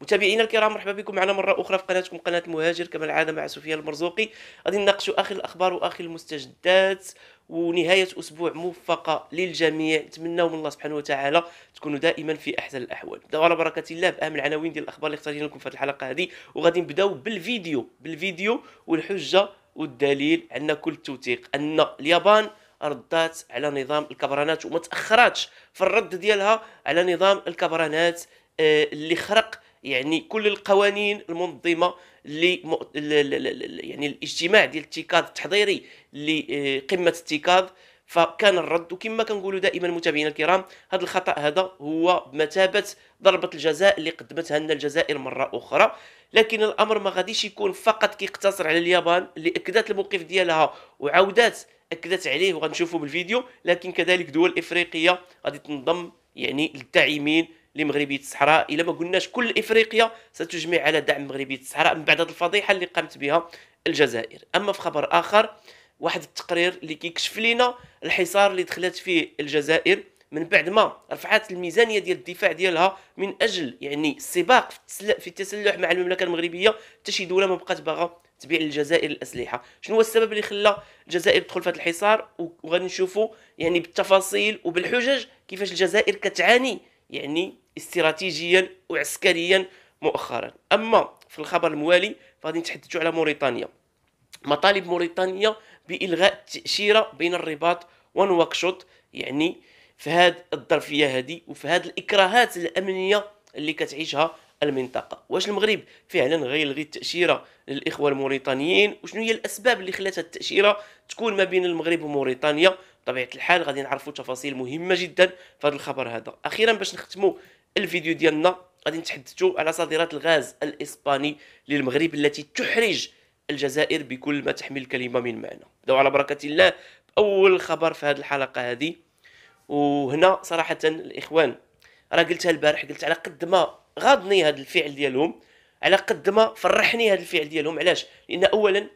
متابعينا الكرام مرحبا بكم معنا مره اخرى في قناتكم قناه المهاجر كما العاده مع سفيان المرزوقي غادي نناقشوا اخر الاخبار واخر المستجدات ونهايه اسبوع موفقه للجميع نتمنى من الله سبحانه وتعالى تكونوا دائما في احسن الاحوال نبداو على بركه الله باهم العناوين ديال الاخبار اللي اختارينا لكم في هذه الحلقه هذه وغادي نبداو بالفيديو بالفيديو والحجه والدليل عندنا كل التوثيق ان اليابان ردات على نظام الكبرانات وما تاخراتش في الرد ديالها على نظام الكبرانات آه، اللي خرق يعني كل القوانين المنظمه اللي يعني الاجتماع ديال التيكاد التحضيري لقمه التيكاد فكان الرد وكما كنقولوا دائما متابعينا الكرام هذا الخطا هذا هو بمثابه ضربه الجزاء اللي قدمتها لنا الجزائر مره اخرى لكن الامر ما غاديش يكون فقط كيقتصر على اليابان اللي اكدت الموقف ديالها وعاودات اكدت عليه وغنشوفوا بالفيديو لكن كذلك دول افريقيه غادي تنضم يعني للداعمين لمغربيه الصحراء الا ما قلناش كل افريقيا ستجمع على دعم مغربيه الصحراء من بعد هذه الفضيحه اللي قامت بها الجزائر اما في خبر اخر واحد التقرير اللي كيكشف لنا الحصار اللي دخلت فيه الجزائر من بعد ما رفعت الميزانيه ديال الدفاع ديالها من اجل يعني السباق في التسلح مع المملكه المغربيه حتى شي دوله ما بقات باغا تبيع للجزائر الاسلحه شنو هو السبب اللي خلى الجزائر تدخل في هذا الحصار وغادي نشوفوا يعني بالتفاصيل وبالحجج كيفاش الجزائر كتعاني يعني استراتيجيا وعسكريا مؤخرا اما في الخبر الموالي فغادي نتحدثوا على موريتانيا مطالب موريتانيا بالغاء التاشيره بين الرباط ونواكشوط يعني في هذه الظرفيه هذه وفي هذه الاكراهات الامنيه اللي كتعيشها المنطقه واش المغرب فعلا غيلغي التاشيره للاخوه الموريتانيين وشنو هي الاسباب اللي خلات التاشيره تكون ما بين المغرب وموريتانيا بطبيعه الحال غادي نعرفوا تفاصيل مهمه جدا في هذا الخبر هذا اخيرا باش نختموا الفيديو ديالنا غادي نتحدثوا على صادرات الغاز الاسباني للمغرب التي تحرج الجزائر بكل ما تحمل الكلمه من معنى دعوا على بركه الله باول خبر في هذه الحلقه هذه وهنا صراحه الاخوان راه قلتها البارح قلت على قد ما غاضني هذا الفعل ديالهم على قد ما فرحني هذا الفعل ديالهم علاش لان اولا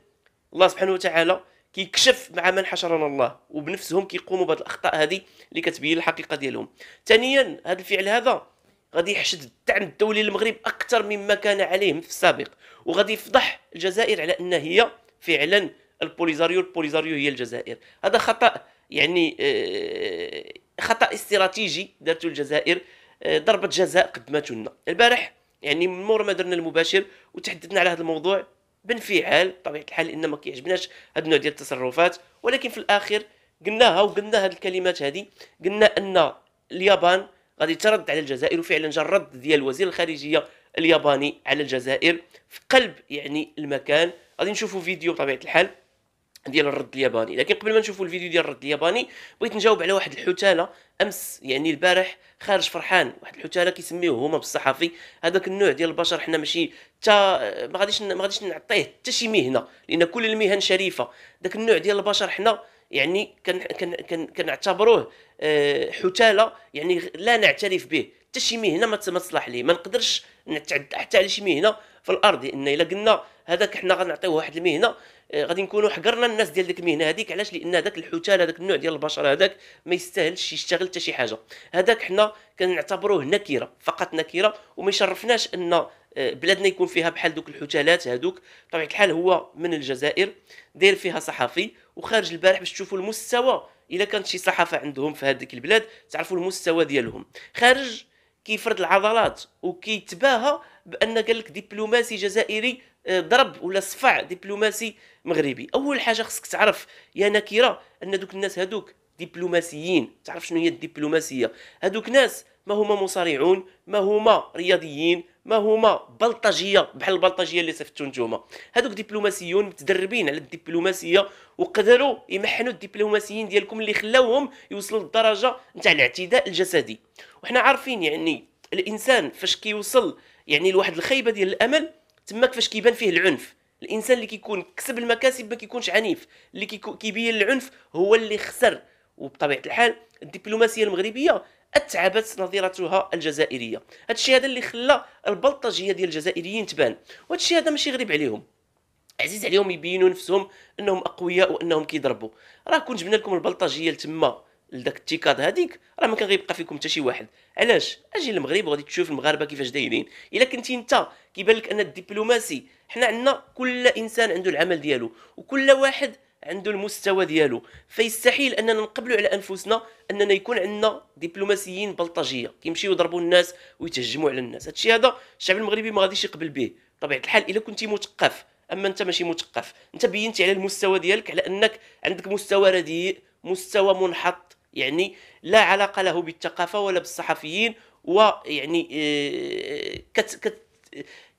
الله سبحانه وتعالى كيكشف مع من حشرنا الله وبنفسهم كيقوموا بهذه الاخطاء هذه اللي كتبين الحقيقه ديالهم ثانيا هذا الفعل هذا غادي يحشد الدعم الدولي للمغرب اكثر مما كان عليه في السابق وغادي يفضح الجزائر على ان هي فعلا البوليزاريو البوليزاريو هي الجزائر هذا خطا يعني آه، خطا استراتيجي دارته الجزائر آه، ضربه جزاء قدمته لنا البارح يعني من مور ما درنا المباشر وتحدثنا على هذا الموضوع بانفعال بطبيعه الحال ان ما كيعجبناش هذا النوع ديال التصرفات ولكن في الاخر قلناها وقلنا هذه الكلمات هذه قلنا ان اليابان غادي ترد على الجزائر وفعلا جا الرد ديال وزير الخارجيه الياباني على الجزائر في قلب يعني المكان غادي نشوفوا فيديو بطبيعه الحال ديال الرد الياباني لكن قبل ما نشوفوا الفيديو ديال الرد الياباني بغيت نجاوب على واحد الحتاله امس يعني البارح خارج فرحان واحد الحتاله كيسميوه هما بالصحفي هذاك النوع ديال البشر حنا ماشي تا ما غاديش ما غاديش نعطيه حتى شي مهنه لان كل المهن شريفه داك النوع ديال البشر حنا يعني كن كن كن كنعتبروه آه، حتاله يعني لا نعترف به حتى شي مهنه ما تصلح ليه ما نقدرش نتعدى حتى على شي مهنه في الارض لان الا قلنا هذاك حنا غنعطيوه واحد المهنه آه، غادي نكونوا حقرنا الناس ديال ديك المهنه هذيك علاش لان هذاك الحتال هذاك النوع ديال البشر هذاك ما يستاهلش يشتغل حتى شي حاجه هذاك حنا كنعتبروه نكره فقط نكره وما يشرفناش ان بلادنا يكون فيها بحال دوك الحتالات هذوك بطبيعه الحال هو من الجزائر داير فيها صحفي وخارج البارح باش تشوفوا المستوى الا كانت شي صحافه عندهم في هذيك البلاد تعرفوا المستوى ديالهم خارج كيفرد العضلات وكيتباهى بان قال لك دبلوماسي جزائري آه، ضرب ولا صفع دبلوماسي مغربي اول حاجه خصك تعرف يا نكره ان دوك الناس هذوك دبلوماسيين تعرف شنو هي الدبلوماسيه هذوك ناس ما هما مصارعون ما هما رياضيين ما هما بلطجيه بحال البلطجيه اللي صفتو نتوما هادوك دبلوماسيون متدربين على الدبلوماسيه وقدروا يمحنوا الدبلوماسيين ديالكم اللي خلاوهم يوصلوا للدرجه نتاع الاعتداء الجسدي وحنا عارفين يعني الانسان فاش كيوصل يعني لواحد الخيبه ديال الامل تماك فاش كيبان فيه العنف الانسان اللي كيكون كسب المكاسب ما كيكونش عنيف اللي كيبين العنف هو اللي خسر وبطبيعه الحال الدبلوماسيه المغربيه اتعبت نظيرتها الجزائريه هادشي هذا اللي خلى البلطجيه ديال الجزائريين تبان وهادشي هذا ماشي غريب عليهم عزيز عليهم يبينوا نفسهم انهم اقوياء وانهم كيضربوا راه كون جبنا لكم البلطجيه لتما لذاك التيكاد هذيك راه ما كان غيبقى فيكم حتى شي واحد علاش اجي للمغرب وغادي تشوف المغاربه كيفاش دايرين الا كنتي انت كيبان لك ان الدبلوماسي حنا عندنا كل انسان عنده العمل ديالو وكل واحد عنده المستوى ديالو فيستحيل اننا نقبلوا على انفسنا اننا يكون عندنا دبلوماسيين بلطجيه كيمشيو يضربوا الناس ويتهجموا على الناس هادشي هذا الشعب المغربي ما غاديش يقبل به طبيعه الحال الا كنتي مثقف اما انت ماشي مثقف انت بينتي على المستوى ديالك على انك عندك مستوى رديء مستوى منحط يعني لا علاقه له بالثقافه ولا بالصحفيين ويعني آه، كت كت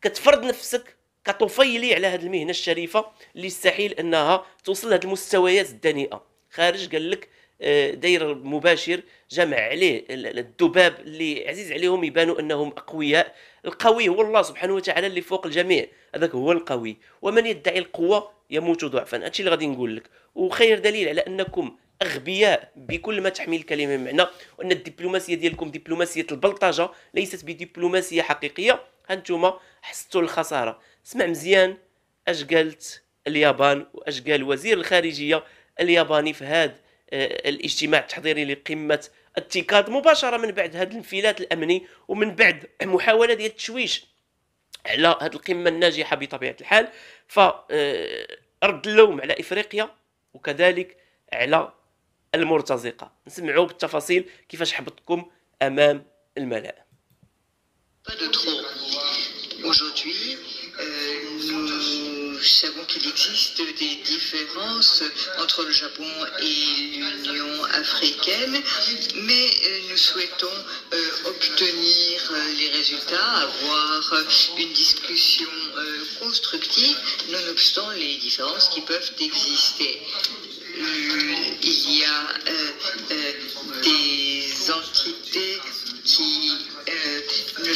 كتفرض نفسك كطفيلي على هذه المهنه الشريفه اللي يستحيل انها توصل لهذ المستويات الدنيئه خارج قال لك آه، داير مباشر جمع عليه الذباب اللي عزيز عليهم يبانوا انهم اقوياء القوي هو الله سبحانه وتعالى اللي فوق الجميع هذاك هو القوي ومن يدعي القوه يموت ضعفا هادشي اللي غادي نقول لك وخير دليل على انكم اغبياء بكل ما تحمل الكلمه من معنى وان الدبلوماسيه ديالكم دبلوماسيه البلطجه ليست بدبلوماسيه حقيقيه هانتوما حستوا الخساره اسمع مزيان اش قالت اليابان واش قال وزير الخارجيه الياباني في هذا آه، الاجتماع التحضيري لقمه التيكاد مباشره من بعد هذا الانفلات الامني ومن بعد محاوله ديال التشويش على هذه القمه الناجحه بطبيعه الحال ف آه، رد اللوم على افريقيا وكذلك على المرتزقه نسمعوا بالتفاصيل كيفاش حبطكم امام الملأ Pas de trop. Aujourd'hui, euh, nous savons qu'il existe des différences entre le Japon et l'Union africaine, mais euh, nous souhaitons euh, obtenir les résultats, avoir une discussion constructive, nonobstant les différences qui peuvent exister. il y a des entités qui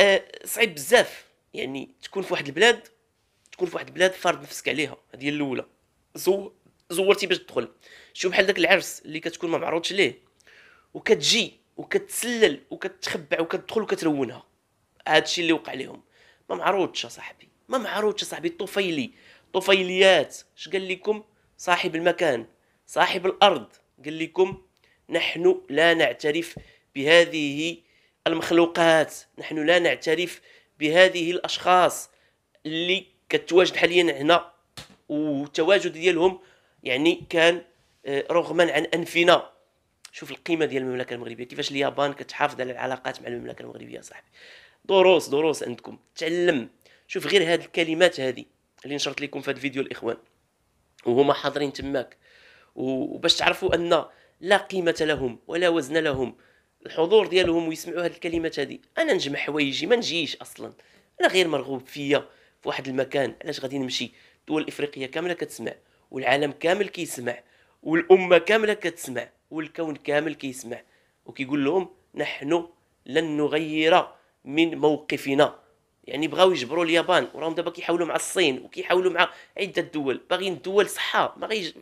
أه صعيب بزاف يعني تكون في واحد البلاد تكون في واحد البلاد فرض نفسك عليها هذه الاولى زو زورتي باش تدخل شو بحال داك العرس اللي كتكون ما معروضش ليه وكتجي وكتسلل وكتخبع وكتدخل وكترونها هذا الشيء اللي وقع لهم ما معروضش صاحبي ما معروضش صاحبي الطفيلي طفيليات اش قال لكم صاحب المكان صاحب الارض قال لكم نحن لا نعترف بهذه المخلوقات نحن لا نعترف بهذه الاشخاص اللي كتواجد حاليا هنا والتواجد ديالهم يعني كان آه، رغما عن انفنا شوف القيمه ديال المملكه المغربيه كيفاش اليابان كتحافظ على العلاقات مع المملكه المغربيه صاحبي دروس دروس عندكم تعلم شوف غير هاد الكلمات هذه اللي نشرت لكم في هذا الفيديو الاخوان وهما حاضرين تماك وباش تعرفوا ان لا قيمه لهم ولا وزن لهم الحضور ديالهم ويسمعوا هاد الكلمات هذه انا نجمع حوايجي ما نجيش اصلا انا غير مرغوب فيا في واحد المكان علاش غادي نمشي الدول الافريقيه كامله كتسمع والعالم كامل كيسمع والامه كامله كتسمع والكون كامل كيسمع وكيقول لهم نحن لن نغير من موقفنا يعني بغاو يجبروا اليابان وراهم دابا كيحاولوا مع الصين وكيحاولوا مع عده دول باغيين الدول صحه ما غير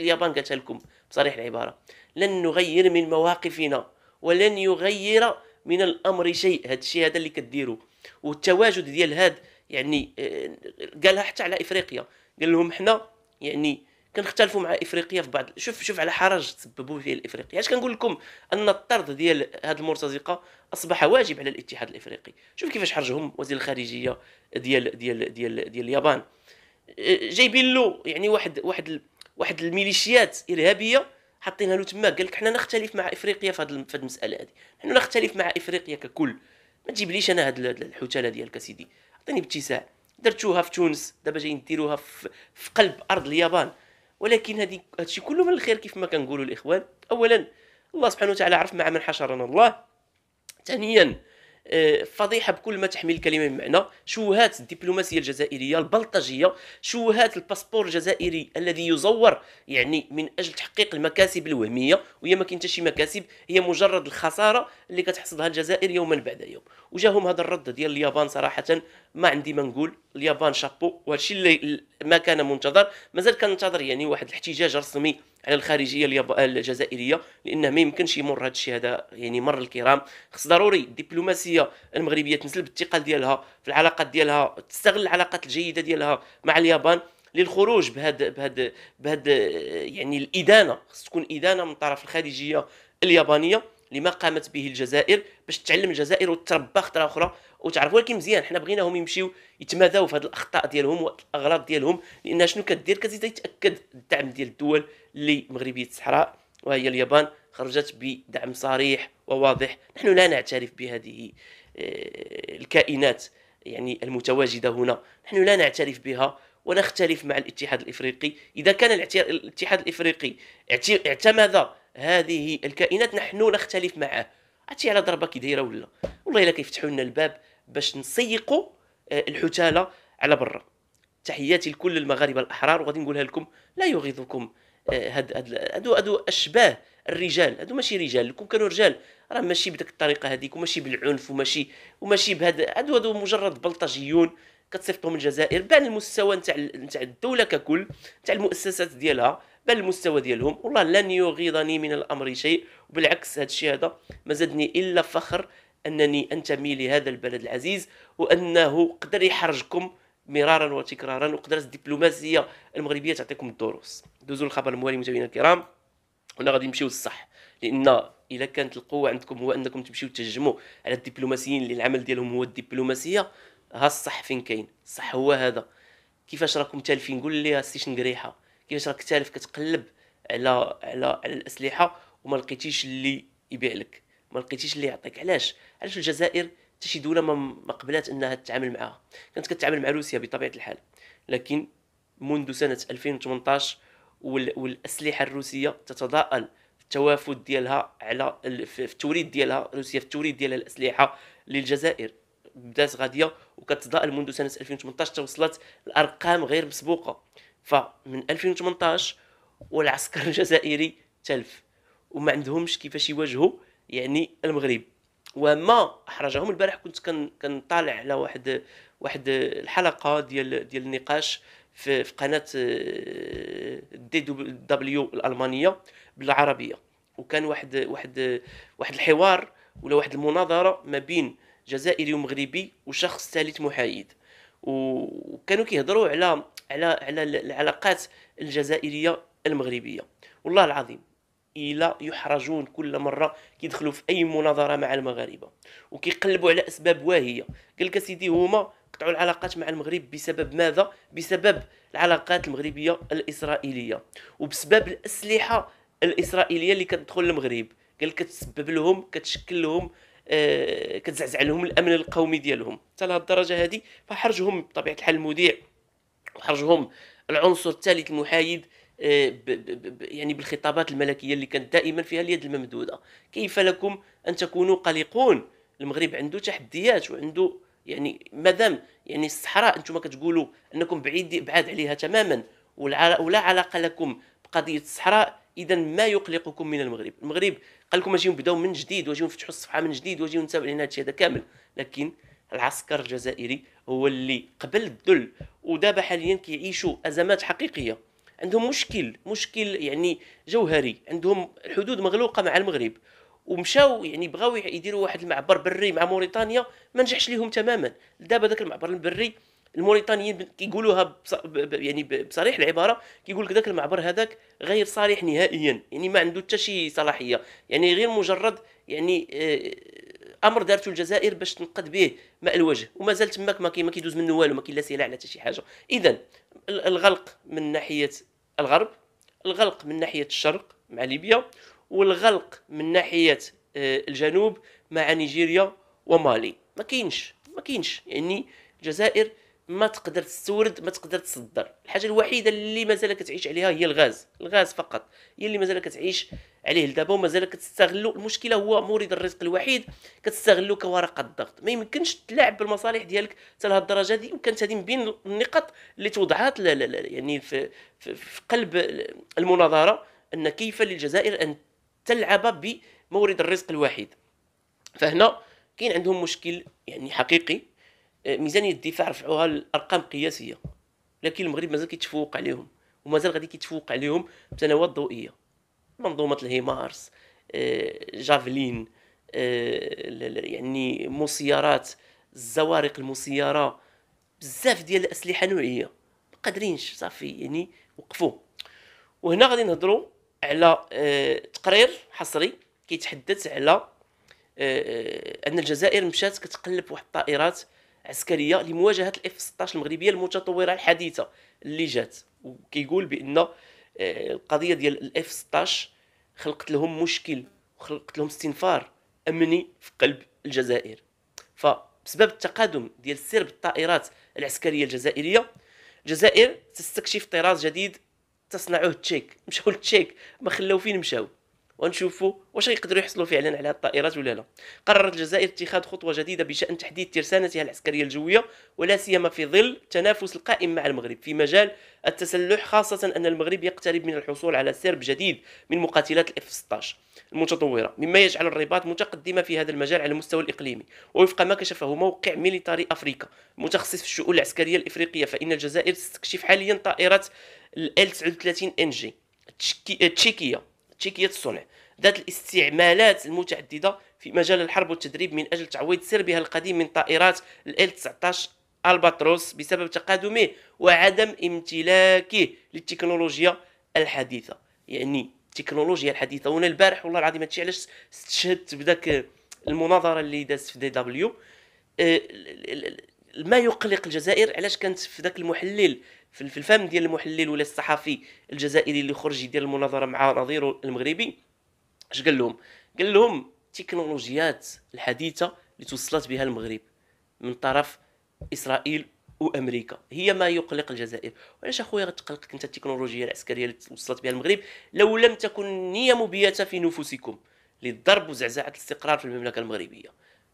اليابان قالت لكم بصريح العباره لن نغير من مواقفنا ولن يغير من الامر شيء هذا الشيء هذا اللي كديروا والتواجد ديال هاد يعني آه، قالها حتى على افريقيا قال لهم حنا يعني كنختلفوا مع افريقيا في بعض شوف شوف على حرج تسببوا فيه الافريقي علاش كنقول لكم ان الطرد ديال هاد المرتزقه اصبح واجب على الاتحاد الافريقي شوف كيفاش حرجهم وزير الخارجيه ديال ديال ديال ديال اليابان آه، جايبين له يعني واحد واحد واحد الميليشيات ارهابيه حاطينها له تما قال لك حنا نختلف مع افريقيا في هذه المساله هذه حنا نختلف مع افريقيا ككل ما تجيبليش انا هاد الحتاله ديالك اسيدي عطيني باتساع درتوها في تونس دابا جايين ديروها في, في قلب ارض اليابان ولكن هادي هادشي كله من الخير كيف ما كنقولوا الاخوان اولا الله سبحانه وتعالى عرف مع من حشرنا الله ثانيا فضيحه بكل ما تحمل الكلمه من معنى شوهات الدبلوماسيه الجزائريه البلطجيه شوهات الباسبور الجزائري الذي يزور يعني من اجل تحقيق المكاسب الوهميه وهي ما كاين شي مكاسب هي مجرد الخساره اللي كتحصدها الجزائر يوما بعد يوم وجاهم هذا الرد ديال اليابان صراحه ما عندي ما نقول اليابان شابو وهادشي اللي ما كان منتظر مازال كننتظر يعني واحد الاحتجاج رسمي على الخارجيه الجزائريه لانه ما يمكنش يمر هذا الشيء هذا يعني مر الكرام خص ضروري الدبلوماسيه المغربيه تنزل بالثقل ديالها في العلاقات ديالها تستغل العلاقات الجيده ديالها مع اليابان للخروج بهذا بهذا بهذا يعني الادانه خص تكون ادانه من طرف الخارجيه اليابانيه لما قامت به الجزائر باش تعلم الجزائر وتربى خطره اخرى وتعرف ولكن مزيان حنا بغيناهم يمشيو يتماذاو في هذه الاخطاء ديالهم والاغلاط ديالهم لان شنو كدير كتزيد يتاكد الدعم ديال الدول اللي مغربيه الصحراء وهي اليابان خرجت بدعم صريح وواضح نحن لا نعترف بهذه آه، الكائنات يعني المتواجده هنا نحن لا نعترف بها ونختلف مع الاتحاد الافريقي اذا كان الاتحاد الافريقي اعتمد هذه الكائنات نحن نختلف معه عرفتي على ضربه كي دايره ولا والله الا كيفتحوا لنا الباب باش نسيقوا آه، الحتاله على برا تحياتي لكل المغاربه الاحرار وغادي نقولها لكم لا يغيظكم آه، هاد هاد هادو هادو اشباه الرجال هادو ماشي رجال لكم كانوا رجال راه ماشي بديك الطريقه هذيك وماشي بالعنف وماشي وماشي بهاد هادو هادو مجرد بلطجيون كتصيفطهم الجزائر بان المستوى نتاع نتاع الدوله ككل نتاع المؤسسات ديالها بان المستوى ديالهم والله لن يغيظني من الامر شيء وبالعكس هذا الشيء هذا ما زادني الا فخر انني انتمي لهذا البلد العزيز وانه قدر يحرجكم مرارا وتكرارا وقدرت الدبلوماسيه المغربيه تعطيكم الدروس دوزوا الخبر الموالي متابعينا الكرام هنا غادي نمشيو للصح لان اذا كانت القوه عندكم هو انكم تمشيو تهجموا على الدبلوماسيين اللي العمل ديالهم هو الدبلوماسيه ها الصح فين كاين الصح هو هذا كيفاش راكم تالفين قول لي ستيشن قريحه كيفاش راك تالف كتقلب على على على الاسلحه وما لقيتيش اللي يبيع لك ما لقيتيش اللي يعطيك علاش علاش الجزائر حتى شي دوله ما قبلات انها تتعامل معها كانت كتعامل مع روسيا بطبيعه الحال لكن منذ سنه 2018 والاسلحه الروسيه تتضاءل التوافد ديالها على في التوريد ديالها روسيا في التوريد ديالها الاسلحه للجزائر بدات غاديه وكتضاءل منذ سنه 2018 توصلت لارقام غير مسبوقه فمن 2018 والعسكر الجزائري تلف وما عندهمش كيفاش يواجهوا يعني المغرب وما احرجهم البارح كنت كنطالع على واحد واحد الحلقه ديال ديال النقاش في, في قناه آه، دي دبليو الالمانيه بالعربيه وكان واحد واحد واحد الحوار ولا واحد المناظره ما بين جزائري ومغربي وشخص ثالث محايد وكانوا كيهضروا على على على العلاقات الجزائريه المغربيه والله العظيم الى يحرجون كل مره كيدخلوا في اي مناظره مع المغاربه وكيقلبوا على اسباب واهيه قال لك سيدي هما قطعوا العلاقات مع المغرب بسبب ماذا بسبب العلاقات المغربيه الاسرائيليه وبسبب الاسلحه الاسرائيليه اللي كتدخل المغرب قال كتسبب لهم كتشكل لهم آه، كتزعزع لهم الامن القومي ديالهم حتى الدرجه هذه فحرجهم بطبيعه الحال المذيع وحرجهم العنصر الثالث المحايد آه، يعني بالخطابات الملكيه اللي كانت دائما فيها اليد الممدوده كيف لكم ان تكونوا قلقون المغرب عنده تحديات وعنده يعني مادام يعني الصحراء انتم كتقولوا انكم بعيد بعاد عليها تماما ولا علاقه لكم بقضيه الصحراء اذا ما يقلقكم من المغرب المغرب قال لكم اجيو نبداو من جديد واجيو نفتحوا الصفحه من جديد واجيو نتابعوا لنا هذا كامل لكن العسكر الجزائري هو اللي قبل الذل ودابا حاليا كيعيشوا ازمات حقيقيه عندهم مشكل مشكل يعني جوهري عندهم الحدود مغلوقه مع المغرب ومشاو يعني بغاو يديروا واحد المعبر بري مع موريتانيا ما نجحش ليهم تماما دابا داك المعبر البري الموريتانيين كيقولوها يعني بصريح العباره كيقول لك ذاك المعبر هذاك غير صالح نهائيا يعني ما عنده حتى شي صلاحيه يعني غير مجرد يعني آه، امر دارته الجزائر باش تنقد به ماء الوجه ومازال تماك ما, ما كيدوز منه والو ما كاين لا سلاح لا حتى شي حاجه اذا الغلق من ناحيه الغرب الغلق من ناحيه الشرق مع ليبيا والغلق من ناحيه آه، الجنوب مع نيجيريا ومالي ما كاينش ما كاينش يعني الجزائر ما تقدر تستورد ما تقدر تصدر الحاجه الوحيده اللي مازال كتعيش عليها هي الغاز الغاز فقط هي اللي مازال كتعيش عليه لدابا ومازال كتستغلو المشكله هو مورد الرزق الوحيد كتستغلو كورقه ضغط ما يمكنش تلعب بالمصالح ديالك حتى لهاد الدرجه هذه وكانت هذه من بين النقط اللي توضعات لا لا لا يعني في, في, في قلب المناظره ان كيف للجزائر ان تلعب بمورد الرزق الوحيد فهنا كاين عندهم مشكل يعني حقيقي ميزانيه الدفاع رفعوها لارقام قياسيه لكن المغرب مازال كيتفوق عليهم ومازال غادي كيتفوق عليهم بسنوات ضوئيه منظومه الهيمارس آه، جافلين آه، يعني مسيرات الزوارق المسيره بزاف ديال الاسلحه نوعيه ما قادرينش صافي يعني وقفوا وهنا غادي نهضروا على آه، تقرير حصري كيتحدث على ان الجزائر مشات كتقلب واحد الطائرات عسكريه لمواجهه الاف 16 المغربيه المتطوره الحديثه اللي جات وكيقول بان آه، القضيه ديال الاف 16 خلقت لهم مشكل وخلقت لهم استنفار امني في قلب الجزائر فبسبب التقادم ديال سرب الطائرات العسكريه الجزائريه الجزائر تستكشف طراز جديد تصنعه تشيك مشاو للتشيك ما خلاو فين مشاو ونشوفوا واش يقدروا يحصلوا فعلا على الطائرات ولا لا قررت الجزائر اتخاذ خطوه جديده بشان تحديد ترسانتها العسكريه الجويه ولا سيما في ظل التنافس القائم مع المغرب في مجال التسلح خاصه ان المغرب يقترب من الحصول على سرب جديد من مقاتلات الاف 16 المتطوره مما يجعل الرباط متقدمه في هذا المجال على المستوى الاقليمي ووفق ما كشفه موقع ميليتاري افريكا متخصص في الشؤون العسكريه الافريقيه فان الجزائر تستكشف حاليا طائره ال 39 ان جي تشيكيه تشيكية الصنع ذات الاستعمالات المتعددة في مجال الحرب والتدريب من أجل تعويض سربها القديم من طائرات ال 19 الباتروس بسبب تقادمه وعدم امتلاكه للتكنولوجيا الحديثة يعني التكنولوجيا الحديثة وانا البارح والله العظيم هادشي علاش استشهدت بداك المناظرة اللي دازت في دي دبليو آه، ما يقلق الجزائر علاش كانت في ذاك المحلل في الفهم ديال المحلل ولا الصحفي الجزائري اللي خرج يدير المناظره مع نظيره المغربي اش قال لهم قال لهم التكنولوجيات الحديثه اللي توصلت بها المغرب من طرف اسرائيل وامريكا هي ما يقلق الجزائر علاش اخويا غتقلقك انت التكنولوجيا العسكريه اللي وصلت بها المغرب لو لم تكن نيه مبيته في نفوسكم للضرب وزعزعه الاستقرار في المملكه المغربيه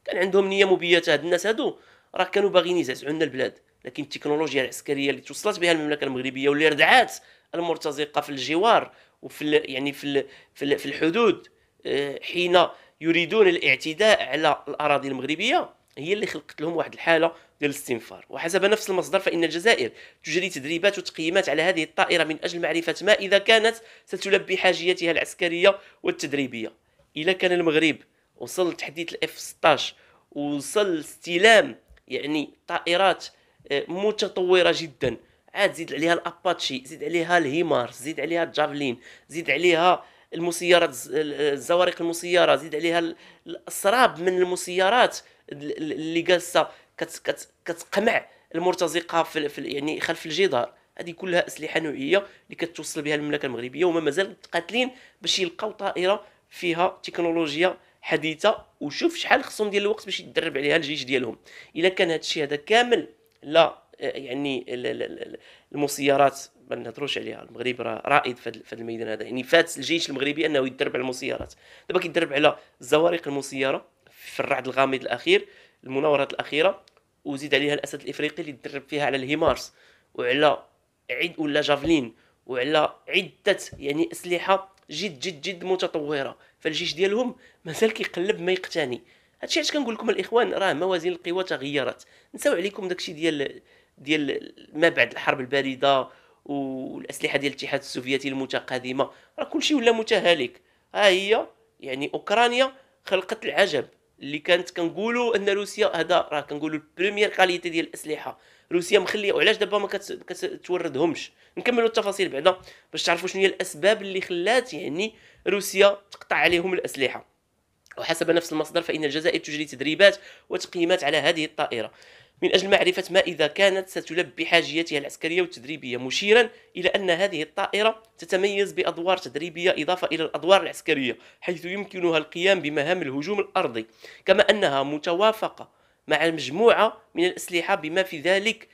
كان عندهم نيه مبيته هاد الناس هادو راه كانوا باغيين يزعزعوا لنا البلاد لكن التكنولوجيا العسكريه اللي توصلت بها المملكه المغربيه واللي ردعات المرتزقه في الجوار وفي يعني في في, الحدود آه، حين يريدون الاعتداء على الاراضي المغربيه هي اللي خلقت لهم واحد الحاله ديال الاستنفار وحسب نفس المصدر فان الجزائر تجري تدريبات وتقييمات على هذه الطائره من اجل معرفه ما اذا كانت ستلبي حاجيتها العسكريه والتدريبيه اذا كان المغرب وصل تحديث الاف 16 وصل استلام يعني طائرات آه، متطوره جدا عاد زيد عليها الاباتشي زيد عليها الهيمار زيد عليها الجافلين زيد عليها المسيرات الزوارق آه، المسيره زيد عليها السراب من المسيرات اللي جالسه كتقمع المرتزقه في, في يعني خلف الجدار هذه كلها اسلحه نوعيه اللي كتوصل بها المملكه المغربيه وما مازال متقاتلين باش يلقاو طائره فيها تكنولوجيا حديثه وشوف شحال خصهم ديال الوقت باش يتدرب عليها الجيش ديالهم الا كان هذا الشيء هذا كامل لا يعني المسيرات ما نهضروش عليها المغرب راه رائد في هذا الميدان هذا يعني فات الجيش المغربي انه يدرب على المسيرات دابا كيدرب على الزوارق المسيره في الرعد الغامض الاخير المناورات الاخيره وزيد عليها الاسد الافريقي اللي تدرب فيها على الهيمارس وعلى عد ولا جافلين وعلى عده يعني اسلحه جد جد جد متطوره فالجيش ديالهم مازال كيقلب ما يقتني هادشي علاش كنقول لكم الاخوان راه موازين القوى تغيرت نساو عليكم داكشي ديال ديال ما بعد الحرب البارده والاسلحه ديال الاتحاد السوفيتي المتقدمه راه كلشي ولا متهالك ها هي يعني اوكرانيا خلقت العجب اللي كانت كنقولوا ان روسيا هذا راه كنقولوا البريمير كاليتي ديال الاسلحه روسيا مخليه وعلاش دابا ما كتوردهمش نكملوا التفاصيل بعدا باش تعرفوا شنو هي الاسباب اللي خلات يعني روسيا تقطع عليهم الاسلحه وحسب نفس المصدر فإن الجزائر تجري تدريبات وتقييمات على هذه الطائرة من أجل معرفة ما إذا كانت ستلبي حاجيتها العسكرية والتدريبية مشيرا إلى أن هذه الطائرة تتميز بأدوار تدريبية إضافة إلى الأدوار العسكرية حيث يمكنها القيام بمهام الهجوم الأرضي كما أنها متوافقة مع مجموعة من الأسلحة بما في ذلك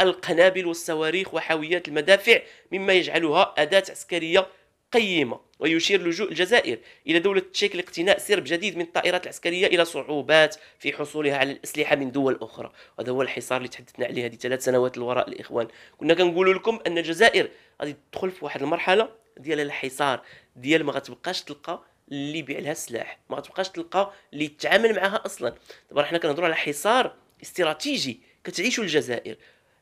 القنابل والصواريخ وحاويات المدافع مما يجعلها أداة عسكرية قيمة ويشير لجوء الجزائر إلى دولة التشيك لاقتناء سرب جديد من الطائرات العسكرية إلى صعوبات في حصولها على الأسلحة من دول أخرى وهذا هو الحصار اللي تحدثنا عليه هذه ثلاث سنوات الوراء الإخوان كنا كنقول لكم أن الجزائر غادي تدخل في واحد المرحلة ديال الحصار ديال ما غتبقاش تلقى اللي يبيع لها السلاح ما غتبقاش تلقى اللي يتعامل معها أصلا دابا حنا كنهضروا على حصار استراتيجي كتعيشه الجزائر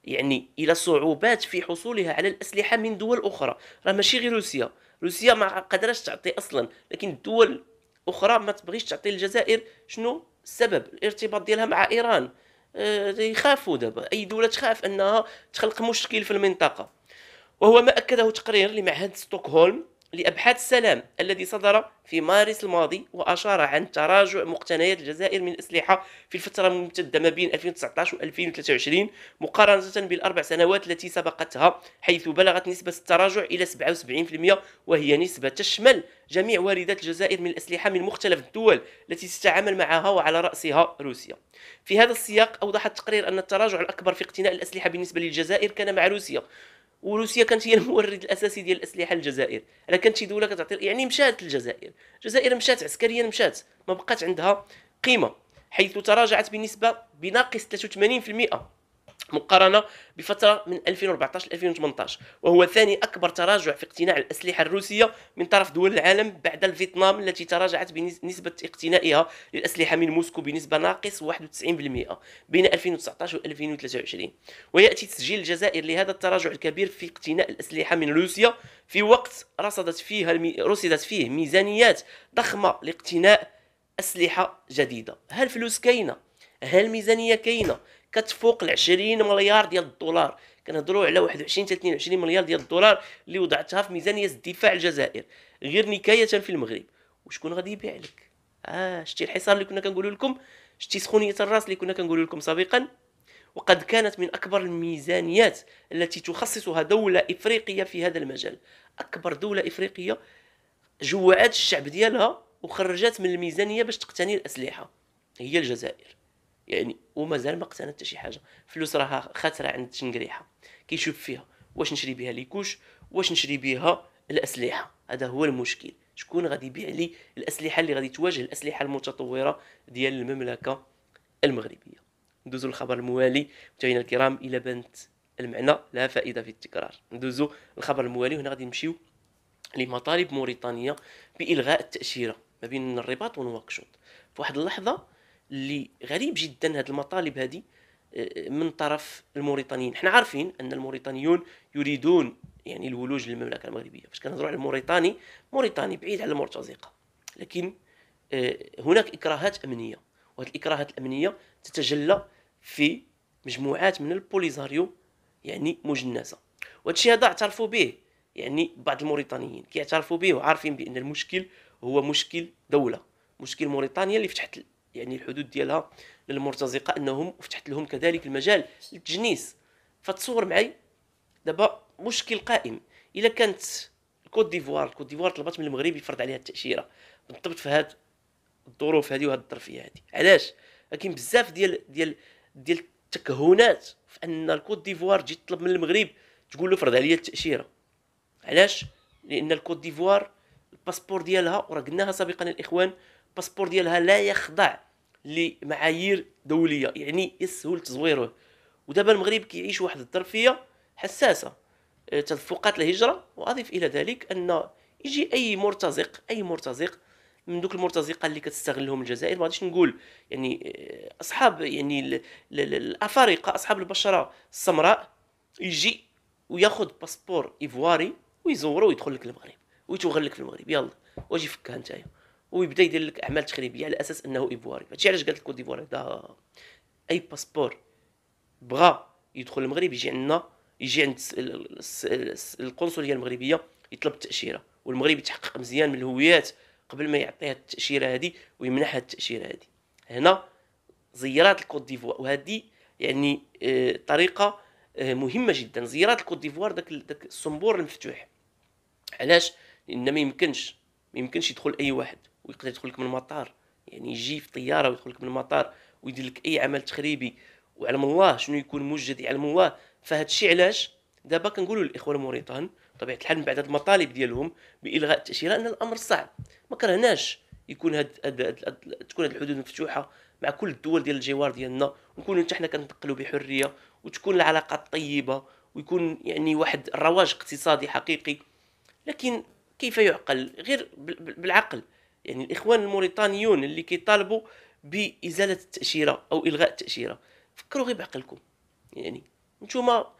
يعني الى صعوبات في حصولها على الاسلحه من دول اخرى راه ماشي غير روسيا روسيا ما قدرش تعطي اصلا لكن الدول اخرى ما تبغيش تعطي الجزائر شنو السبب الارتباط ديالها مع ايران آه يخافوا دابا اي دوله تخاف انها تخلق مشكل في المنطقه وهو ما اكده تقرير لمعهد ستوكهولم لأبحاث السلام الذي صدر في مارس الماضي وأشار عن تراجع مقتنيات الجزائر من الأسلحة في الفترة الممتدة ما بين 2019 و 2023 مقارنة بالأربع سنوات التي سبقتها حيث بلغت نسبة التراجع إلى 77% وهي نسبة تشمل جميع واردات الجزائر من الأسلحة من مختلف الدول التي تتعامل معها وعلى رأسها روسيا في هذا السياق أوضح التقرير أن التراجع الأكبر في اقتناء الأسلحة بالنسبة للجزائر كان مع روسيا وروسيا كانت هي المورد الاساسي ديال الاسلحه للجزائر الا كانت شي دوله كتعطي يعني مشات للجزائر الجزائر مشات عسكريا مشات ما بقات عندها قيمه حيث تراجعت بنسبه بناقص 83% مقارنة بفترة من 2014 ل 2018 وهو ثاني أكبر تراجع في اقتناع الأسلحة الروسية من طرف دول العالم بعد الفيتنام التي تراجعت بنسبة اقتنائها للأسلحة من موسكو بنسبة ناقص 91% بين 2019 و 2023 ويأتي تسجيل الجزائر لهذا التراجع الكبير في اقتناء الأسلحة من روسيا في وقت رصدت فيه المي... رصدت فيه ميزانيات ضخمة لاقتناء أسلحة جديدة هل فلوس كاينة؟ هل ميزانية كاينة؟ كتفوق ال 20 مليار ديال الدولار كنهضروا على 21 حتى 22 مليار ديال الدولار اللي وضعتها في ميزانيه الدفاع الجزائر غير نكايه في المغرب وشكون غادي يبيع لك اه شتي الحصار اللي كنا كنقولوا لكم شتي سخونيه الراس اللي كنا كنقولوا لكم سابقا وقد كانت من أكبر الميزانيات التي تخصصها دولة إفريقية في هذا المجال أكبر دولة إفريقية جوعات الشعب ديالها وخرجت من الميزانية باش تقتني الأسلحة هي الجزائر يعني ومازال ما اقتنعت شي حاجه فلوس راها خاتره عند تنقريحه كيشوف فيها واش نشري بها ليكوش واش نشري بها الاسلحه هذا هو المشكل شكون غادي يبيع لي الاسلحه اللي غادي تواجه الاسلحه المتطوره ديال المملكه المغربيه ندوزو للخبر الموالي متابعينا الكرام الى بانت المعنى لا فائده في التكرار ندوزو للخبر الموالي وهنا غادي نمشيو لمطالب موريتانيا بالغاء التاشيره ما بين الرباط ونواكشوط في واحد اللحظه اللي غريب جدا هذه المطالب هذه آه، من طرف الموريتانيين حنا عارفين ان الموريتانيون يريدون يعني الولوج للمملكه المغربيه باش كنهضروا على الموريتاني موريتاني بعيد على المرتزقه لكن آه، هناك اكراهات امنيه وهذه الاكراهات الامنيه تتجلى في مجموعات من البوليزاريو يعني مجنسه وهذا الشيء هذا اعترفوا به يعني بعض الموريتانيين كيعترفوا به وعارفين بان المشكل هو مشكل دوله مشكل موريتانيا اللي فتحت يعني الحدود ديالها للمرتزقه انهم فتحت لهم كذلك المجال للتجنيس فتصور معي دابا مشكل قائم الا كانت الكوت ديفوار الكوت ديفوار طلبات من المغرب يفرض عليها التاشيره بالضبط في هاد الظروف هذه وهاد الظرفيه هذه علاش لكن بزاف ديال ديال ديال التكهنات في ان الكوت ديفوار تجي تطلب من المغرب تقول له فرض عليا التاشيره علاش لان الكوت ديفوار الباسبور ديالها وراه قلناها سابقا الاخوان الباسبور ديالها لا يخضع لمعايير دوليه يعني يسهل تزويره ودابا المغرب كيعيش واحد الظرفيه حساسه آه، تدفقات الهجره واضف الى ذلك ان يجي اي مرتزق اي مرتزق من دوك المرتزقه اللي كتستغلهم الجزائر ما غاديش نقول يعني آه، اصحاب يعني الافارقه اصحاب البشره السمراء يجي وياخذ باسبور ايفواري ويزوره ويدخل لك المغرب ويتوغل لك في المغرب يلا واجي فكها نتايا ويبدا يدير لك اعمال تخريبيه على اساس انه ايفواري هادشي علاش قالت الكوت ديفوار هذا اي باسبور بغى يدخل المغرب يجي عندنا يجي عند القنصليه المغربيه يطلب التاشيره والمغرب يتحقق مزيان من الهويات قبل ما يعطيها التاشيره هذه ويمنحها التاشيره هذه هنا زيارات الكوت ديفوار وهذه يعني آه، طريقه آه، مهمه جدا زيارات الكوت ديفوار داك داك الصنبور المفتوح علاش لان ما يمكنش ما يمكنش يدخل اي واحد ويقدر يدخل لك من المطار يعني يجي في طياره ويدخل لك من المطار ويدير لك اي عمل تخريبي وعلم الله شنو يكون موجد يعلم الله فهاد الشيء علاش دابا كنقولوا للاخوه الموريتان طبيعه الحال من بعد هاد المطالب ديالهم بالغاء التاشيره ان الامر صعب ما كرهناش يكون هاد, هاد, هاد, هاد تكون هاد الحدود مفتوحه مع كل الدول ديال الجوار ديالنا ونكونوا حتى حنا كنتقلوا بحريه وتكون العلاقات طيبه ويكون يعني واحد الرواج اقتصادي حقيقي لكن كيف يعقل غير بالعقل يعني الاخوان الموريتانيون اللي كيطالبوا بازاله التاشيره او الغاء التاشيره فكروا غير بعقلكم يعني نتوما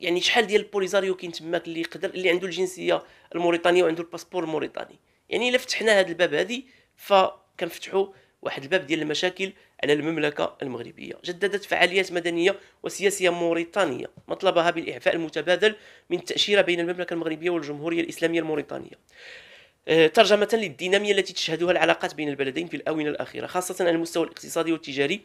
يعني شحال ديال البوليزاريو كاين تماك اللي يقدر اللي عنده الجنسيه الموريتانيه وعنده الباسبور الموريتاني يعني الا فتحنا هذا الباب هذه فكنفتحوا واحد الباب ديال المشاكل على المملكه المغربيه جددت فعاليات مدنيه وسياسيه موريتانيه مطلبها بالاعفاء المتبادل من التاشيره بين المملكه المغربيه والجمهوريه الاسلاميه الموريتانيه آه، ترجمة للدينامية التي تشهدها العلاقات بين البلدين في الآونة الأخيرة خاصة على المستوى الاقتصادي والتجاري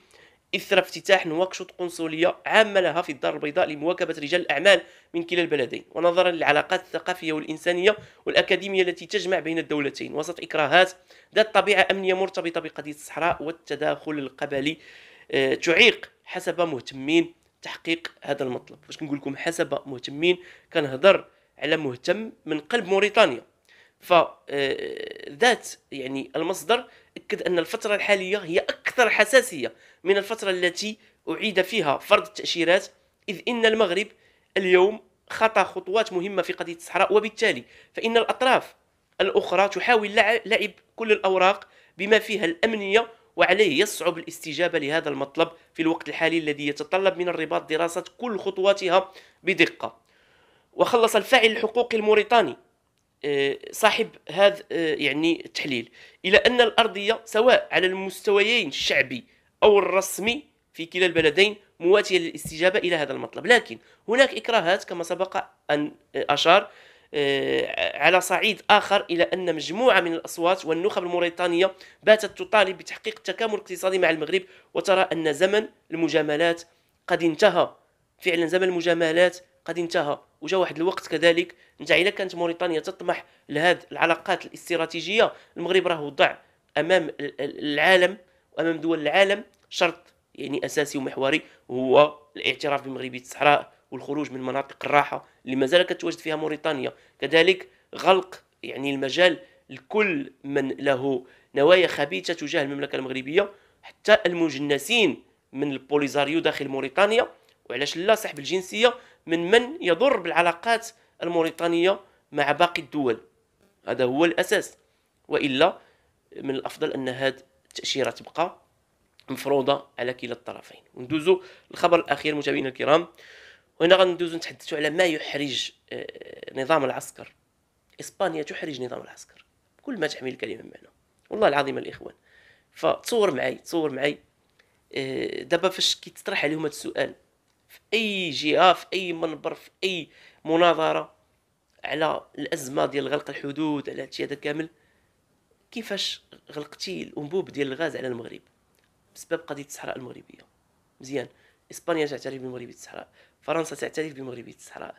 إثر افتتاح نواكشوط قنصلية عامة لها في الدار البيضاء لمواكبة رجال الأعمال من كلا البلدين ونظرا للعلاقات الثقافية والإنسانية والأكاديمية التي تجمع بين الدولتين وسط إكراهات ذات طبيعة أمنية مرتبطة بقضية الصحراء والتداخل القبلي آه، تعيق حسب مهتمين تحقيق هذا المطلب واش كنقول لكم حسب مهتمين كنهضر على مهتم من قلب موريتانيا ف آه، ذات يعني المصدر أكد أن الفترة الحالية هي أكثر حساسية من الفترة التي أعيد فيها فرض التأشيرات إذ إن المغرب اليوم خطى خطوات مهمة في قضية الصحراء وبالتالي فإن الأطراف الأخرى تحاول لعب كل الأوراق بما فيها الأمنية وعليه يصعب الاستجابة لهذا المطلب في الوقت الحالي الذي يتطلب من الرباط دراسة كل خطواتها بدقة وخلص الفاعل الحقوقي الموريتاني آه، صاحب هذا آه، يعني التحليل الى ان الارضيه سواء على المستويين الشعبي او الرسمي في كلا البلدين مواتيه للاستجابه الى هذا المطلب لكن هناك اكراهات كما سبق ان آه، اشار على صعيد اخر الى ان مجموعه من الاصوات والنخب الموريتانيه باتت تطالب بتحقيق التكامل الاقتصادي مع المغرب وترى ان زمن المجاملات قد انتهى فعلا زمن المجاملات قد انتهى وجا واحد الوقت كذلك نتاع الا كانت موريتانيا تطمح لهذ العلاقات الاستراتيجيه المغرب راه وضع امام العالم وامام دول العالم شرط يعني اساسي ومحوري هو الاعتراف بمغربيه الصحراء والخروج من مناطق الراحه اللي مازال كتواجد فيها موريتانيا كذلك غلق يعني المجال لكل من له نوايا خبيثه تجاه المملكه المغربيه حتى المجنسين من البوليزاريو داخل موريتانيا وعلاش لا صاحب الجنسيه من من يضر بالعلاقات الموريتانية مع باقي الدول هذا هو الأساس وإلا من الأفضل أن هذه التأشيرة تبقى مفروضة على كلا الطرفين وندوزو الخبر الأخير متابعينا الكرام وهنا غندوزو نتحدثوا على ما يحرج آه، نظام العسكر إسبانيا تحرج نظام العسكر كل ما تحمل الكلمة معنى والله العظيم الإخوان فتصور معي تصور معي آه، دابا فاش كيتطرح عليهم هذا السؤال في اي جهه في اي منبر في اي مناظره على الازمه ديال غلق الحدود على هادشي هذا كامل كيفاش غلقتي الانبوب ديال الغاز على المغرب بسبب قضيه الصحراء المغربيه مزيان اسبانيا تعترف بمغربيه الصحراء فرنسا تعترف بمغربيه الصحراء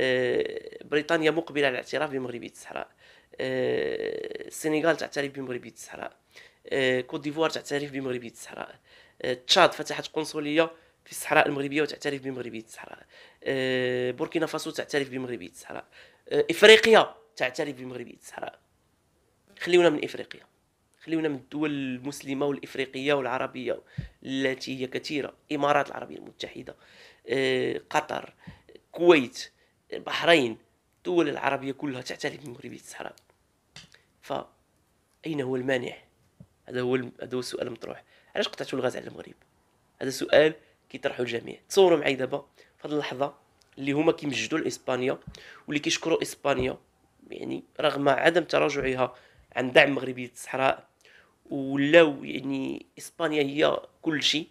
آه، بريطانيا مقبله على الاعتراف بمغربيه الصحراء آه، السنغال تعترف بمغربيه الصحراء آه، كوت ديفوار تعترف بمغربيه الصحراء تشاد فتحت قنصليه في الصحراء المغربيه وتعترف بمغربيه الصحراء آه، بوركينا فاسو تعترف بمغربيه الصحراء آه، افريقيا تعترف بمغربيه الصحراء خليونا من افريقيا خليونا من الدول المسلمه والافريقيه والعربيه التي هي كثيره الامارات العربيه المتحده آه، قطر الكويت البحرين الدول العربيه كلها تعترف بمغربيه الصحراء فاين هو المانع هذا هو هذا هو السؤال المطروح علاش قطعتوا الغاز على المغرب هذا سؤال كيطرحوا الجميع تصوروا معايا دابا في هذه اللحظه اللي هما كيمجدوا الاسبانيا واللي كيشكروا اسبانيا يعني رغم عدم تراجعها عن دعم مغربيه الصحراء ولاو يعني اسبانيا هي كل شيء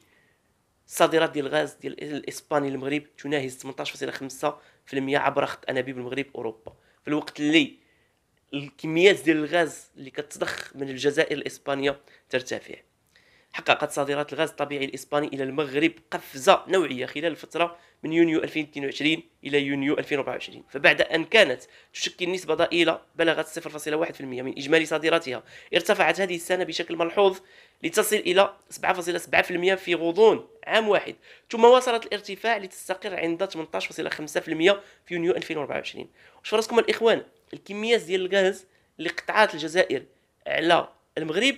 الصادرات ديال الغاز ديال الاسباني للمغرب تناهز 18.5% عبر خط انابيب المغرب اوروبا في الوقت اللي الكميات ديال الغاز اللي كتضخ من الجزائر لاسبانيا ترتفع حققت صادرات الغاز الطبيعي الإسباني إلى المغرب قفزة نوعية خلال الفترة من يونيو 2022 إلى يونيو 2024 فبعد أن كانت تشكل نسبة ضئيلة بلغت 0.1% من إجمالي صادراتها ارتفعت هذه السنة بشكل ملحوظ لتصل إلى 7.7% في غضون عام واحد ثم واصلت الارتفاع لتستقر عند 18.5% في يونيو 2024 واش فراسكم الإخوان الكميات ديال الغاز اللي قطعات الجزائر على المغرب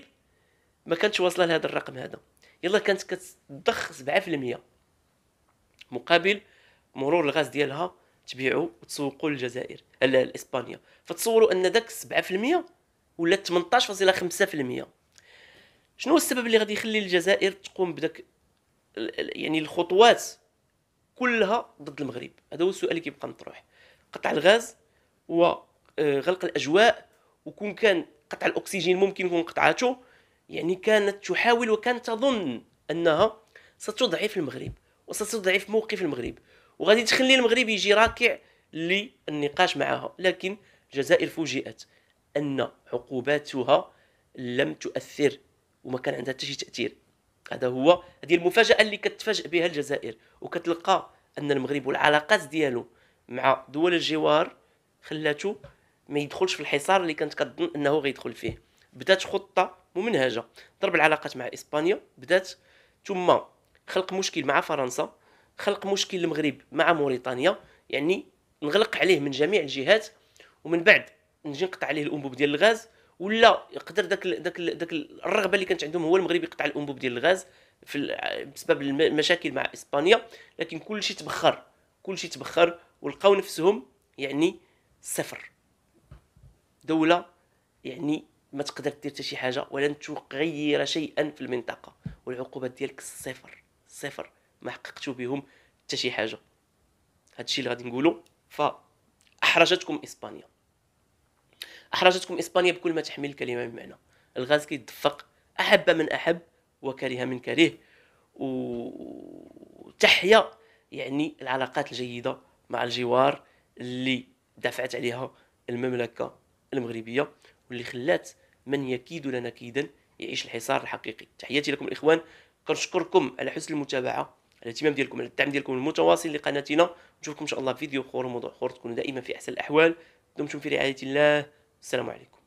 ما كانتش واصله لهذا الرقم هذا يلا كانت كتضخ 7% مقابل مرور الغاز ديالها تبيعو وتسوقوا للجزائر الا لاسبانيا فتصوروا ان داك 7% ولا 18.5% شنو هو السبب اللي غادي يخلي الجزائر تقوم بدك يعني الخطوات كلها ضد المغرب هذا هو السؤال اللي كيبقى مطروح قطع الغاز وغلق آه، الاجواء وكون كان قطع الاكسجين ممكن يكون قطعاتو يعني كانت تحاول وكانت تظن انها ستضعف المغرب وستضعف موقف المغرب وغادي تخلي المغرب يجي راكع للنقاش معها لكن الجزائر فوجئت ان عقوباتها لم تؤثر وما كان عندها حتى شي تاثير هذا هو هذه المفاجاه اللي كتفاجئ بها الجزائر وكتلقى ان المغرب والعلاقات ديالو مع دول الجوار خلاته ما يدخلش في الحصار اللي كانت كتظن انه غيدخل فيه بدات خطه ممنهجه ضرب العلاقات مع اسبانيا بدات ثم خلق مشكل مع فرنسا خلق مشكل المغرب مع موريتانيا يعني نغلق عليه من جميع الجهات ومن بعد نجي نقطع عليه الانبوب ديال الغاز ولا يقدر داك داك داك الرغبه اللي كانت عندهم هو المغرب يقطع الانبوب ديال الغاز في بسبب المشاكل مع اسبانيا لكن كل شيء تبخر كل شيء تبخر ولقاو نفسهم يعني صفر دوله يعني ما تقدر دير حتى شي حاجه ولن تغير شيئا في المنطقه والعقوبات ديالك صفر صفر ما حققتو بهم حتى شي حاجه هادشي اللي غادي نقولو فاحرجتكم اسبانيا احرجتكم اسبانيا بكل ما تحمل الكلمه من معنى الغاز كيتدفق احب من احب وكره من كره وتحيا يعني العلاقات الجيده مع الجوار اللي دفعت عليها المملكه المغربيه واللي خلات من يكيد لنا كيدا يعيش الحصار الحقيقي تحياتي لكم الاخوان كنشكركم على حسن المتابعه على الاهتمام ديالكم على الدعم ديالكم المتواصل لقناتنا نشوفكم ان شاء الله في فيديو اخر وموضوع اخر تكونوا دائما في احسن الاحوال دمتم في رعايه الله السلام عليكم